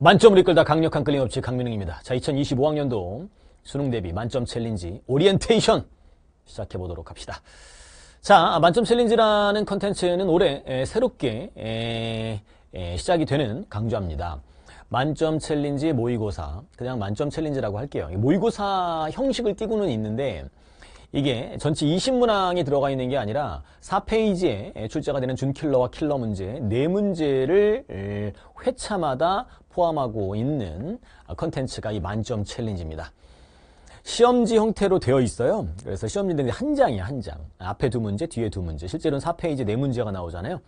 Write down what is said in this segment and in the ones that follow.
만점을 이끌다 강력한 끌림업체 강민웅입니다. 자, 2025학년도 수능 대비 만점 챌린지 오리엔테이션 시작해 보도록 합시다. 자, 만점 챌린지라는 컨텐츠는 올해 새롭게 시작이 되는 강좌입니다. 만점 챌린지 모의고사, 그냥 만점 챌린지라고 할게요. 모의고사 형식을 띄고는 있는데 이게 전체 20문항이 들어가 있는 게 아니라 4페이지에 출제가 되는 준킬러와 킬러 문제 4문제를 회차마다 포함하고 있는 컨텐츠가 이 만점 챌린지입니다. 시험지 형태로 되어 있어요. 그래서 시험지인데 한 장이야, 한 장. 앞에 두 문제, 뒤에 두 문제. 실제로는 4페이지 4 문제가 나오잖아요.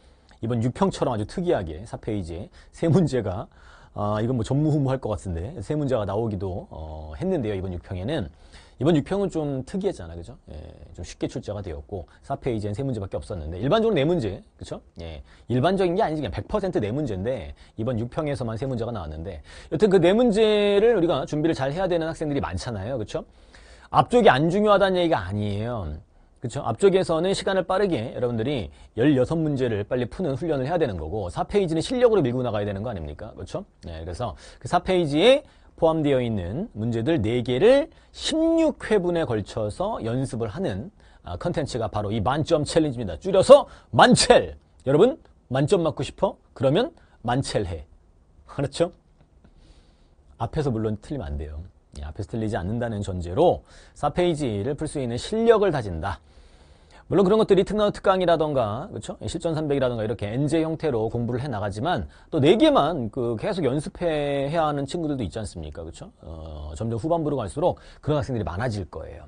이번 6평처럼 아주 특이하게 4페이지에 3 문제가 아, 이건 뭐 전무후무할 것 같은데 3 문제가 나오기도 어, 했는데요. 이번 6평에는 이번 6평은 좀 특이했잖아, 그죠? 예, 좀 쉽게 출제가 되었고, 4페이지엔 3문제밖에 없었는데, 일반적으로 4문제, 그쵸? 예, 일반적인 게 아니지, 그냥 100% 4문제인데, 이번 6평에서만 3문제가 나왔는데, 여튼 그 4문제를 우리가 준비를 잘 해야 되는 학생들이 많잖아요, 그쵸? 앞쪽이 안 중요하다는 얘기가 아니에요. 그렇 앞쪽에서는 시간을 빠르게 여러분들이 16문제를 빨리 푸는 훈련을 해야 되는 거고 4페이지는 실력으로 밀고 나가야 되는 거 아닙니까? 그렇죠? 그래서 그 4페이지에 포함되어 있는 문제들 4개를 16회분에 걸쳐서 연습을 하는 아, 컨텐츠가 바로 이 만점 챌린지입니다. 줄여서 만첼! 여러분 만점 맞고 싶어? 그러면 만첼해. 그렇죠 앞에서 물론 틀리면 안 돼요. 예, 앞에서 틀리지 않는다는 전제로 4페이지를 풀 수 있는 실력을 다진다. 물론 그런 것들이 특강, 특강이라던가, 그쵸? 그렇죠? 실전 300이라던가 이렇게 엔제 형태로 공부를 해 나가지만 또 4개만 그 계속 연습해야 하는 친구들도 있지 않습니까? 그쵸? 그렇죠? 어, 점점 후반부로 갈수록 그런 학생들이 많아질 거예요.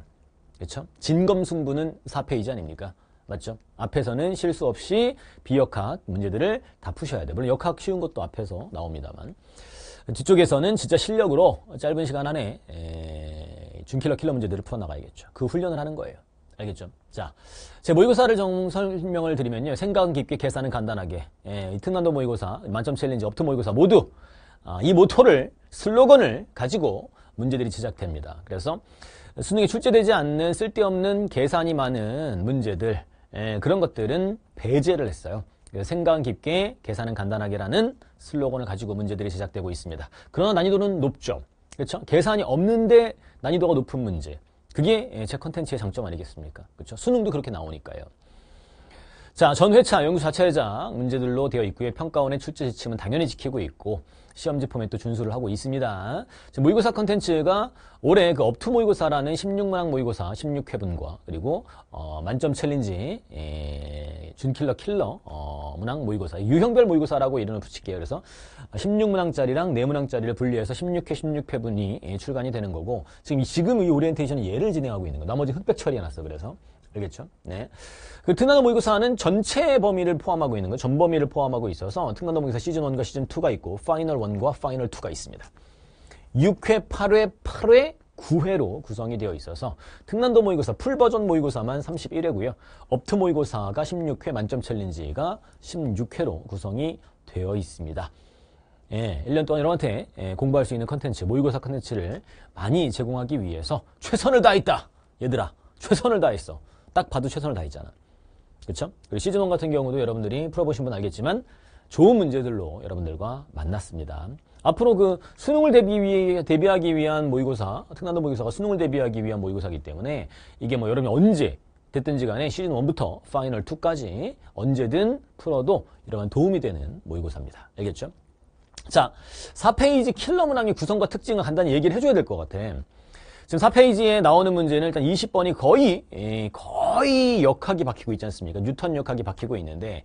그쵸? 그렇죠? 진검승부는 4페이지 아닙니까? 맞죠? 앞에서는 실수 없이 비역학 문제들을 다 푸셔야 돼요. 물론 역학 쉬운 것도 앞에서 나옵니다만. 뒤쪽에서는 진짜 실력으로 짧은 시간 안에 에... 준킬러 킬러 문제들을 풀어나가야겠죠. 그 훈련을 하는 거예요. 알겠죠? 자, 제 모의고사를 정 설명을 드리면요. 생각 깊게, 계산은 간단하게. 예, 특난도 모의고사, 만점 챌린지, 업트 모의고사 모두 아, 이 모토를, 슬로건을 가지고 문제들이 제작됩니다. 그래서 수능에 출제되지 않는 쓸데없는 계산이 많은 문제들, 예, 그런 것들은 배제를 했어요. 생각 깊게, 계산은 간단하게라는 슬로건을 가지고 문제들이 제작되고 있습니다. 그러나 난이도는 높죠. 그렇죠? 계산이 없는데 난이도가 높은 문제. 그게 예, 제 컨텐츠의 장점 아니겠습니까? 그렇죠? 수능도 그렇게 나오니까요. 자, 전 회차 연구 자체장 문제들로 되어 있고요. 평가원의 출제 지침은 당연히 지키고 있고 시험지 포맷도 준수를 하고 있습니다. 모의고사 컨텐츠가 올해 그 업투 모의고사라는 16만 모의고사 16회분과 그리고 어, 만점 챌린지 예, 준킬러 킬러 어, 어, 문항 모의고사. 유형별 모의고사라고 이름을 붙일게요. 그래서 16문항짜리랑 4문항짜리를 분리해서 16회, 16회분이 출간이 되는 거고 지금 지금 이 오리엔테이션은 예를 진행하고 있는 거. 나머지 흑백 처리해놨어. 그래서 알겠죠? 네. 그 특난도 모의고사는 전체 범위를 포함하고 있는 거, 전 범위를 포함하고 있어서 특강도 모의고사 시즌 1과 시즌 2가 있고 파이널 1과 파이널 2가 있습니다. 6회, 8회, 8회, 9회로 구성이 되어 있어서 특난도 모의고사 풀버전 모의고사만 31회고요. 업트 모의고사가 16회 만점 챌린지가 16회로 구성이 되어 있습니다. 예, 1년 동안 여러분한테 예, 공부할 수 있는 컨텐츠, 모의고사 컨텐츠를 많이 제공하기 위해서 최선을 다했다. 얘들아, 최선을 다했어. 딱 봐도 최선을 다했잖아. 그렇죠? 그리고 시즌1 같은 경우도 여러분들이 풀어보신 분 알겠지만 좋은 문제들로 여러분들과 만났습니다. 앞으로 그 수능을 대비 위, 대비하기 위한 모의고사, 특난도 모의고사가 수능을 대비하기 위한 모의고사이기 때문에 이게 뭐 여러분이 언제 됐든지 간에 시즌 1부터 파이널 2까지 언제든 풀어도 이러한 도움이 되는 모의고사입니다. 알겠죠? 자, 4페이지 킬러 문항의 구성과 특징을 간단히 얘기를 해줘야 될 것 같아. 지금 4페이지에 나오는 문제는 일단 20번이 거의 예, 거의 역학이 바뀌고 있지 않습니까? 뉴턴 역학이 바뀌고 있는데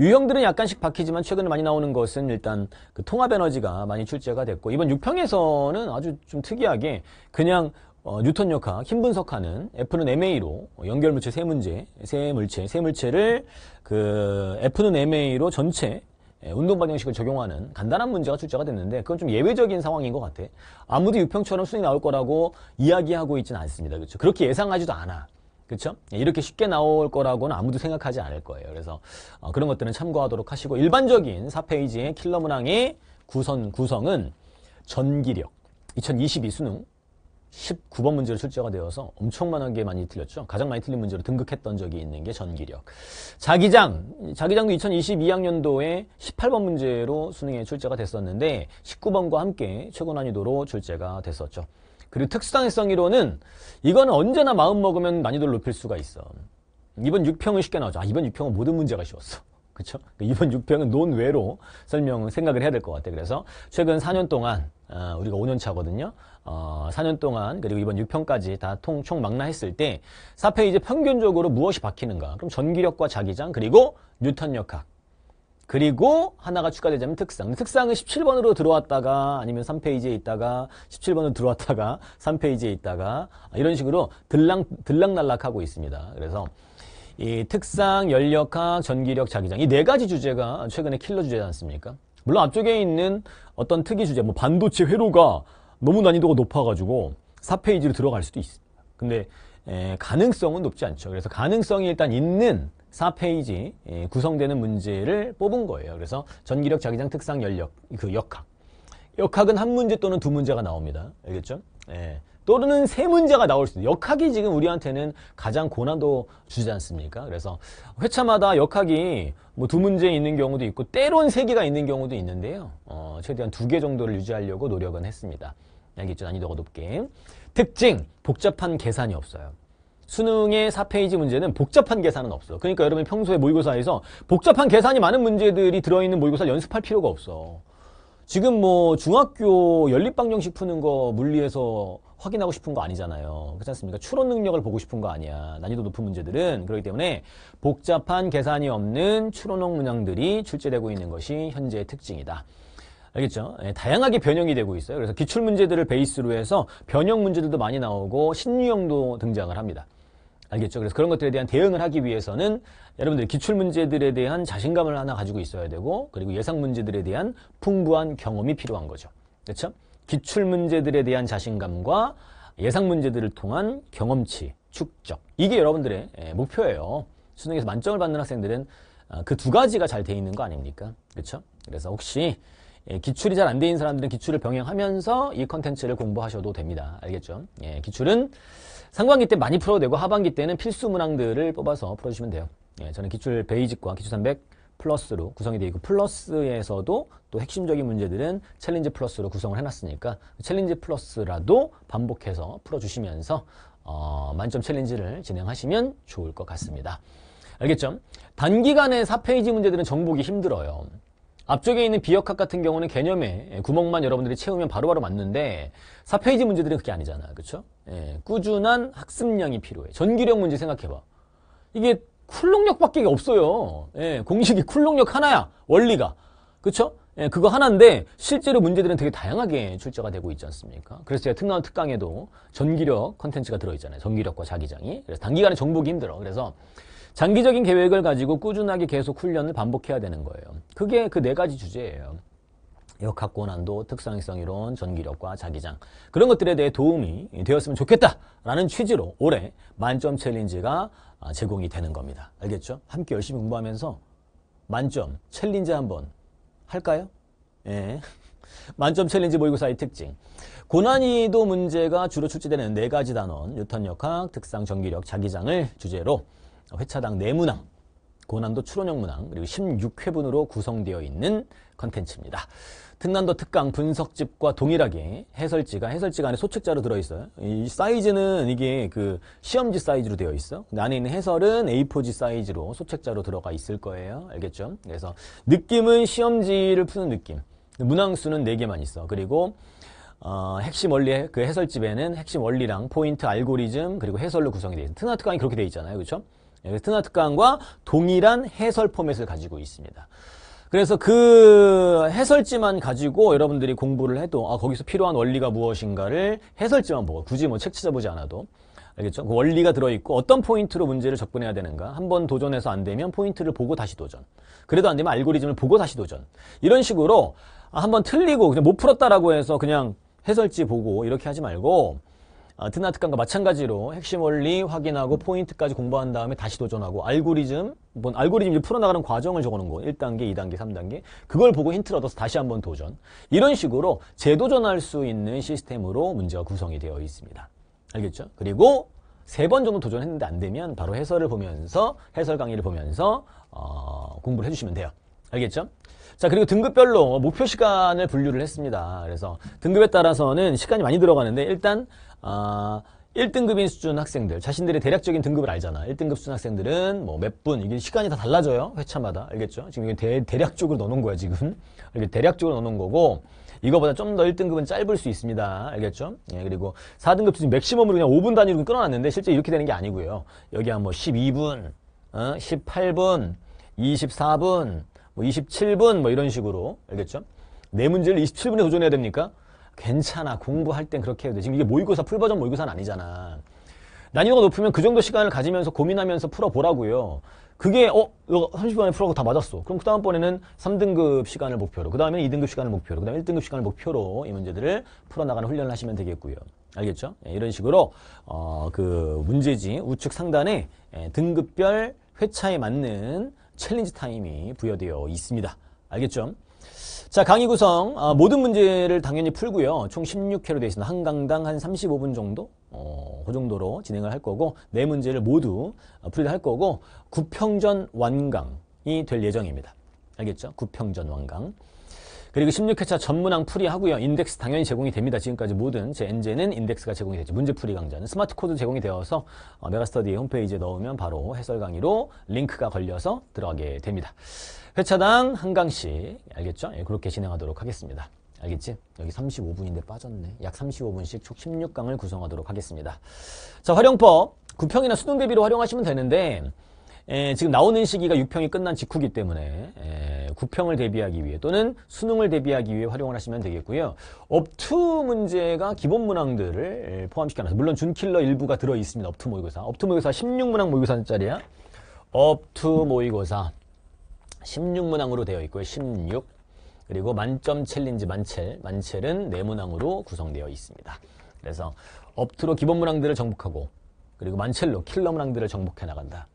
유형들은 약간씩 바뀌지만 최근에 많이 나오는 것은 일단 그 통합 에너지가 많이 출제가 됐고 이번 6평에서는 아주 좀 특이하게 그냥 어, 뉴턴 역학, 힘 분석하는 F는 MA로 연결 물체 세 문제, 세 물체, 세 물체를 그 F는 MA로 전체 예, 운동 방정식을 적용하는 간단한 문제가 출제가 됐는데 그건 좀 예외적인 상황인 것 같아. 아무도 유평처럼 순위 나올 거라고 이야기하고 있지는 않습니다. 그렇죠? 그렇게 예상하지도 않아. 그렇죠? 예, 이렇게 쉽게 나올 거라고는 아무도 생각하지 않을 거예요. 그래서 어, 그런 것들은 참고하도록 하시고 일반적인 4페이지의 킬러 문항의 구성 구성은 전기력 2022 수능 19번 문제로 출제가 되어서 엄청만게 많이 틀렸죠. 가장 많이 틀린 문제로 등극했던 적이 있는 게 전기력. 자기장, 자기장도 2022학년도에 18번 문제로 수능에 출제가 됐었는데 19번과 함께 최고 난이도로 출제가 됐었죠. 그리고 특수상해성 이론은 이건 언제나 마음먹으면 난이도를 높일 수가 있어. 이번 6평은 쉽게 나오죠. 아, 이번 6평은 모든 문제가 쉬웠어. 그쵸? 그러니까 이번 6평은 논외로 설명, 생각을 해야 될 것 같아요. 그래서 최근 4년 동안, 아, 우리가 5년 차거든요. 4년 어, 동안 그리고 이번 6평까지다 통, 총 망라했을 때 4페이지 평균적으로 무엇이 바뀌는가 그럼 전기력과 자기장 그리고 뉴턴 역학 그리고 하나가 추가되자면 특상 특상은 17번으로 들어왔다가 아니면 3페이지에 있다가 17번으로 들어왔다가 3페이지에 있다가 이런 식으로 들랑, 들락날락하고 있습니다 그래서 이 특상, 연력학, 전기력, 자기장 이 네 가지 주제가 최근에 킬러 주제지 않습니까? 물론 앞쪽에 있는 어떤 특이 주제, 뭐 반도체 회로가 너무 난이도가 높아가지고 4페이지로 들어갈 수도 있습니다. 근데 에, 가능성은 높지 않죠. 그래서 가능성이 일단 있는 4페이지 에, 구성되는 문제를 뽑은 거예요. 그래서 전기력, 자기장, 특상, 연력, 그 역학. 역학은 한 문제 또는 두 문제가 나옵니다. 알겠죠? 예. 또는 세 문제가 나올 수있어요 역학이 지금 우리한테는 가장 고난도 주지 않습니까? 그래서 회차마다 역학이 뭐 두 문제 있는 경우도 있고 때론 세 개가 있는 경우도 있는데요. 어, 최대한 두 개 정도를 유지하려고 노력은 했습니다. 알겠죠? 난이도가 높게. 특징, 복잡한 계산이 없어요. 수능의 4페이지 문제는 복잡한 계산은 없어. 그러니까 여러분 평소에 모의고사에서 복잡한 계산이 많은 문제들이 들어있는 모의고사를 연습할 필요가 없어. 지금 뭐 중학교 연립방정식 푸는 거 물리에서 확인하고 싶은 거 아니잖아요. 그렇지 않습니까? 추론 능력을 보고 싶은 거 아니야. 난이도 높은 문제들은 그렇기 때문에 복잡한 계산이 없는 추론형 문항들이 출제되고 있는 것이 현재의 특징이다. 알겠죠? 예, 다양하게 변형이 되고 있어요. 그래서 기출 문제들을 베이스로 해서 변형 문제들도 많이 나오고 신유형도 등장을 합니다. 알겠죠? 그래서 그런 것들에 대한 대응을 하기 위해서는 여러분들 기출 문제들에 대한 자신감을 하나 가지고 있어야 되고 그리고 예상 문제들에 대한 풍부한 경험이 필요한 거죠. 그렇죠? 기출 문제들에 대한 자신감과 예상 문제들을 통한 경험치, 축적. 이게 여러분들의 예, 목표예요. 수능에서 만점을 받는 학생들은 아, 그두 가지가 잘 돼 있는 거 아닙니까? 그렇죠? 그래서 혹시 예, 기출이 잘 안 돼 있는 사람들은 기출을 병행하면서 이 컨텐츠를 공부하셔도 됩니다. 알겠죠? 예, 기출은 상반기 때 많이 풀어도 되고 하반기 때는 필수 문항들을 뽑아서 풀어주시면 돼요. 예, 저는 기출 베이직과 기출 300 플러스로 구성이 되어 있고 플러스에서도 또 핵심적인 문제들은 챌린지 플러스로 구성을 해놨으니까 챌린지 플러스라도 반복해서 풀어주시면서 어, 만점 챌린지를 진행하시면 좋을 것 같습니다. 알겠죠? 단기간에 4페이지 문제들은 정보기 힘들어요. 앞쪽에 있는 비역학 같은 경우는 개념에 구멍만 여러분들이 채우면 바로바로 바로 맞는데 4페이지 문제들은 그게 아니잖아. 요 그렇죠? 예, 꾸준한 학습량이 필요해. 전기력 문제 생각해봐. 이게 쿨럭력밖에 없어요. 예, 공식이 쿨럭력 하나야. 원리가. 그쵸? 예, 그거 하나인데 실제로 문제들은 되게 다양하게 출제가 되고 있지 않습니까? 그래서 제가 특강, 특강에도 전기력 컨텐츠가 들어있잖아요. 전기력과 자기장이. 그래서 단기간에 정복이 힘들어. 그래서 장기적인 계획을 가지고 꾸준하게 계속 훈련을 반복해야 되는 거예요. 그게 그 네 가지 주제예요. 역학고난도 특성성 이론, 전기력과 자기장 그런 것들에 대해 도움이 되었으면 좋겠다라는 취지로 올해 만점 챌린지가 아, 제공이 되는 겁니다. 알겠죠? 함께 열심히 공부하면서 만점 챌린지 한번 할까요? 예. 만점 챌린지 모의고사의 특징 고난이도 문제가 주로 출제되는 네 가지 단원 뉴턴 역학, 특성 전기력, 자기장을 주제로 회차당 네문항 고난도 추론형 문항 그리고 16회분으로 구성되어 있는 컨텐츠입니다. 특난도 특강 분석집과 동일하게 해설지가 해설지가 안에 소책자로 들어있어요. 이 사이즈는 이게 그 시험지 사이즈로 되어 있어. 근데 안에 있는 해설은 A4지 사이즈로 소책자로 들어가 있을 거예요. 알겠죠? 그래서 느낌은 시험지를 푸는 느낌. 문항수는 4개만 있어. 그리고 어, 핵심 원리, 그 해설집에는 핵심 원리랑 포인트, 알고리즘, 그리고 해설로 구성이 되어 있어요. 나 특강이 그렇게 되어 있잖아요. 그렇죠? 트나 예, 특강과 동일한 해설 포맷을 가지고 있습니다. 그래서 그 해설지만 가지고 여러분들이 공부를 해도 아 거기서 필요한 원리가 무엇인가를 해설지만 보고 굳이 뭐 책 찾아보지 않아도 알겠죠? 그 원리가 들어있고 어떤 포인트로 문제를 접근해야 되는가 한번 도전해서 안 되면 포인트를 보고 다시 도전 그래도 안 되면 알고리즘을 보고 다시 도전 이런 식으로 아, 한번 틀리고 그냥 못 풀었다라고 해서 그냥 해설지 보고 이렇게 하지 말고 드나트칸과 아, 마찬가지로 핵심 원리 확인하고 포인트까지 공부한 다음에 다시 도전하고 알고리즘, 뭔알고리즘 뭐 이제 풀어나가는 과정을 적어놓은 거 1단계, 2단계, 3단계 그걸 보고 힌트를 얻어서 다시 한번 도전 이런 식으로 재도전할 수 있는 시스템으로 문제가 구성이 되어 있습니다. 알겠죠? 그리고 세 번 정도 도전했는데 안 되면 바로 해설을 보면서 해설 강의를 보면서 어, 공부를 해주시면 돼요. 알겠죠? 자 그리고 등급별로 목표 시간을 분류를 했습니다. 그래서 등급에 따라서는 시간이 많이 들어가는데 일단 아, 1등급인 수준 학생들 자신들의 대략적인 등급을 알잖아 1등급 수준 학생들은 뭐 몇 분 이게 시간이 다 달라져요 회차마다 알겠죠 지금 이게 대, 략적으로 넣어놓은 거야 지금 이게 렇 대략적으로 넣어놓은 거고 이거보다 좀 더 1등급은 짧을 수 있습니다 알겠죠 예, 그리고 4등급 수준 맥시멈으로 그냥 5분 단위로 끌어놨는데 실제 이렇게 되는 게 아니고요 여기 한 뭐 12분 어? 18분 24분 뭐 27분 뭐 이런 식으로 알겠죠 네 문제를 27분에 도전해야 됩니까 괜찮아. 공부할 땐 그렇게 해도 돼. 지금 이게 모의고사, 풀버전 모의고사는 아니잖아. 난이도가 높으면 그 정도 시간을 가지면서 고민하면서 풀어보라고요. 그게 어? 30분에 풀어고 다 맞았어. 그럼 그 다음번에는 3등급 시간을 목표로, 그다음에 2등급 시간을 목표로, 그 다음에 1등급 시간을 목표로 이 문제들을 풀어나가는 훈련을 하시면 되겠고요. 알겠죠? 예, 이런 식으로 어, 그 문제지 우측 상단에 예, 등급별 회차에 맞는 챌린지 타임이 부여되어 있습니다. 알겠죠? 자 강의 구성 아, 모든 문제를 당연히 풀고요. 총 16회로 되어 있습니다. 한 강당 한 35분 정도 어, 그 정도로 진행을 할 거고 네 문제를 모두 어, 풀이를 할 거고 구평전 완강이 될 예정입니다. 알겠죠? 구평전 완강 그리고 16회차 전문항 풀이하고요. 인덱스 당연히 제공이 됩니다. 지금까지 모든 제 엔제는 인덱스가 제공이 되죠. 문제풀이 강좌는 스마트 코드 제공이 되어서 어, 메가스터디 홈페이지에 넣으면 바로 해설 강의로 링크가 걸려서 들어가게 됩니다. 회차당 한 강씩 알겠죠? 예, 그렇게 진행하도록 하겠습니다. 알겠지? 여기 35분인데 빠졌네. 약 35분씩 총 16강을 구성하도록 하겠습니다. 자, 활용법. 구평이나 수능 대비로 활용하시면 되는데 에, 예, 지금 나오는 시기가 6평이 끝난 직후기 때문에 에, 예, 9평을 대비하기 위해 또는 수능을 대비하기 위해 활용을 하시면 되겠고요. 업투 문제가 기본 문항들을 예, 포함시켜놔서 물론 준킬러 일부가 들어있습니다. 업투 모의고사. 업투 모의고사 16문항 모의고사짜리야. 업투 모의고사 16문항으로 되어 있고요. 16 그리고 만점 챌린지 만첼 만첼은 4문항으로 구성되어 있습니다. 그래서 업투로 기본 문항들을 정복하고 그리고 만첼로 킬러 문항들을 정복해 나간다.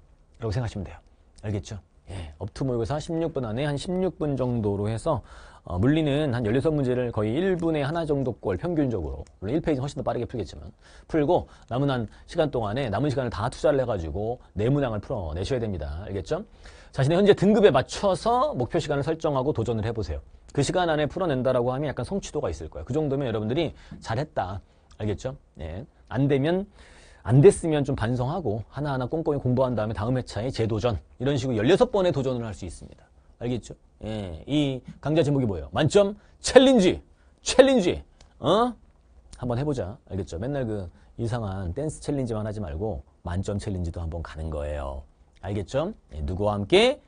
라고 생각하시면 돼요 알겠죠? 예, 업투 모의고사 16분 안에 한 16분 정도로 해서 어, 물리는 한 16문제를 거의 1분에 하나 정도꼴 평균적으로 물론 1페이지 훨씬 더 빠르게 풀겠지만 풀고 남은 한 시간 동안에 남은 시간을 다 투자를 해가지고 내문항을 네 풀어내셔야 됩니다. 알겠죠? 자신의 현재 등급에 맞춰서 목표 시간을 설정하고 도전을 해보세요. 그 시간 안에 풀어낸다라고 하면 약간 성취도가 있을 거예요. 그 정도면 여러분들이 잘했다. 알겠죠? 예. 안 되면 안 됐으면 좀 반성하고 하나하나 꼼꼼히 공부한 다음에 다음 회차에 재도전 이런 식으로 16번의 도전을 할 수 있습니다. 알겠죠? 예, 이 강좌 제목이 뭐예요? 만점 챌린지! 챌린지! 어? 한번 해보자. 알겠죠? 맨날 그 이상한 댄스 챌린지만 하지 말고 만점 챌린지도 한번 가는 거예요. 알겠죠? 예, 누구와 함께?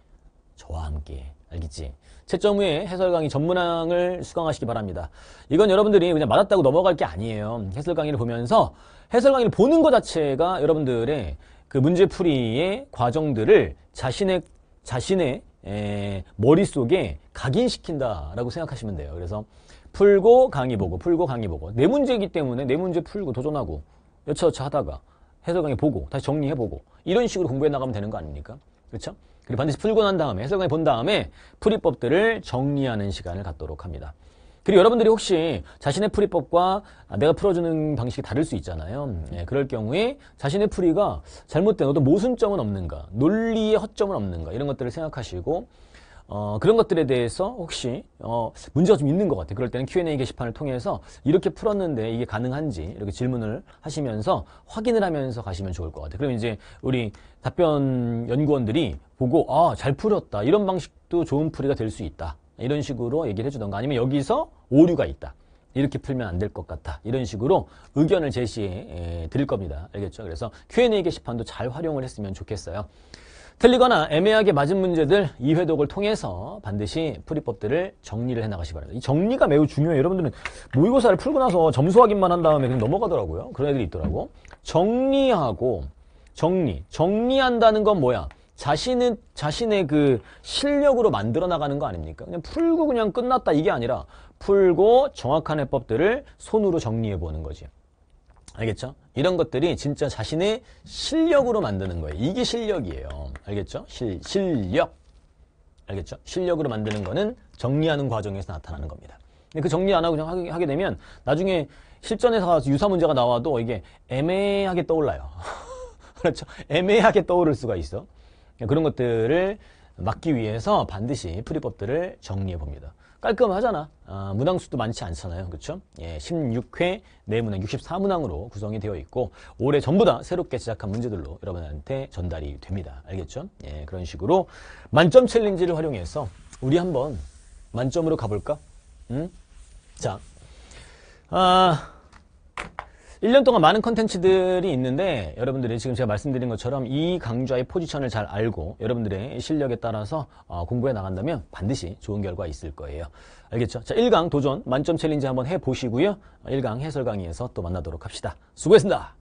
저와 함께. 알겠지? 채점 후에 해설 강의 전문항을 수강하시기 바랍니다. 이건 여러분들이 그냥 맞았다고 넘어갈 게 아니에요. 해설 강의를 보면서 해설 강의를 보는 것 자체가 여러분들의 그 문제풀이의 과정들을 자신의 자신의 에, 머릿속에 각인시킨다라고 생각하시면 돼요. 그래서 풀고 강의 보고 풀고 강의 보고 내 문제이기 때문에 내 문제 풀고 도전하고 여차여차 하다가 해설 강의 보고 다시 정리해보고 이런 식으로 공부해 나가면 되는 거 아닙니까? 그렇죠? 그리고 반드시 풀고 난 다음에 해설 강의 본 다음에 풀이법들을 정리하는 시간을 갖도록 합니다. 그리고 여러분들이 혹시 자신의 풀이법과 내가 풀어주는 방식이 다를 수 있잖아요. 음, 예, 그럴 경우에 자신의 풀이가 잘못된 어떤 모순점은 없는가, 논리의 허점은 없는가 이런 것들을 생각하시고 어, 그런 것들에 대해서 혹시 어, 문제가 좀 있는 것 같아요. 그럴 때는 Q&A 게시판을 통해서 이렇게 풀었는데 이게 가능한지 이렇게 질문을 하시면서 확인을 하면서 가시면 좋을 것 같아요. 그럼 이제 우리 답변 연구원들이 보고 아잘 풀었다 이런 방식도 좋은 풀이가 될 수 있다. 이런 식으로 얘기를 해주던가 아니면 여기서 오류가 있다. 이렇게 풀면 안 될 것같아 이런 식으로 의견을 제시해 드릴 겁니다. 알겠죠? 그래서 Q&A 게시판도 잘 활용을 했으면 좋겠어요. 틀리거나 애매하게 맞은 문제들 이회독을 통해서 반드시 풀이법들을 정리를 해나가시기 바랍니다. 이 정리가 매우 중요해요. 여러분들은 모의고사를 풀고 나서 점수 확인만 한 다음에 그냥 넘어가더라고요. 그런 애들이 있더라고. 정리하고 정리. 정리한다는 건 뭐야? 자신은 자신의 그 실력으로 만들어 나가는 거 아닙니까? 그냥 풀고 그냥 끝났다 이게 아니라 풀고 정확한 해법들을 손으로 정리해 보는 거지. 알겠죠? 이런 것들이 진짜 자신의 실력으로 만드는 거예요. 이게 실력이에요. 알겠죠? 실, 실력. 알겠죠? 실력으로 만드는 거는 정리하는 과정에서 나타나는 겁니다. 근데 그 정리 안 하고 그냥 하게 되면 나중에 실전에서 유사 문제가 나와도 이게 애매하게 떠올라요. 그렇죠? 애매하게 떠오를 수가 있어. 그러니까 그런 것들을 막기 위해서 반드시 풀이법들을 정리해 봅니다. 깔끔하잖아. 아, 문항수도 많지 않잖아요. 그렇죠? 예, 16회 4문항, 64문항으로 구성이 되어 있고 올해 전부 다 새롭게 제작한 문제들로 여러분한테 전달이 됩니다. 알겠죠? 예, 그런 식으로 만점 챌린지를 활용해서 우리 한번 만점으로 가볼까? 응? 음? 자, 아, 1년 동안 많은 컨텐츠들이 있는데 여러분들이 지금 제가 말씀드린 것처럼 이 강좌의 포지션을 잘 알고 여러분들의 실력에 따라서 어, 공부해 나간다면 반드시 좋은 결과 있을 거예요. 알겠죠? 자, 1강 도전 만점 챌린지 한번 해보시고요. 1강 해설 강의에서 또 만나도록 합시다. 수고했습니다.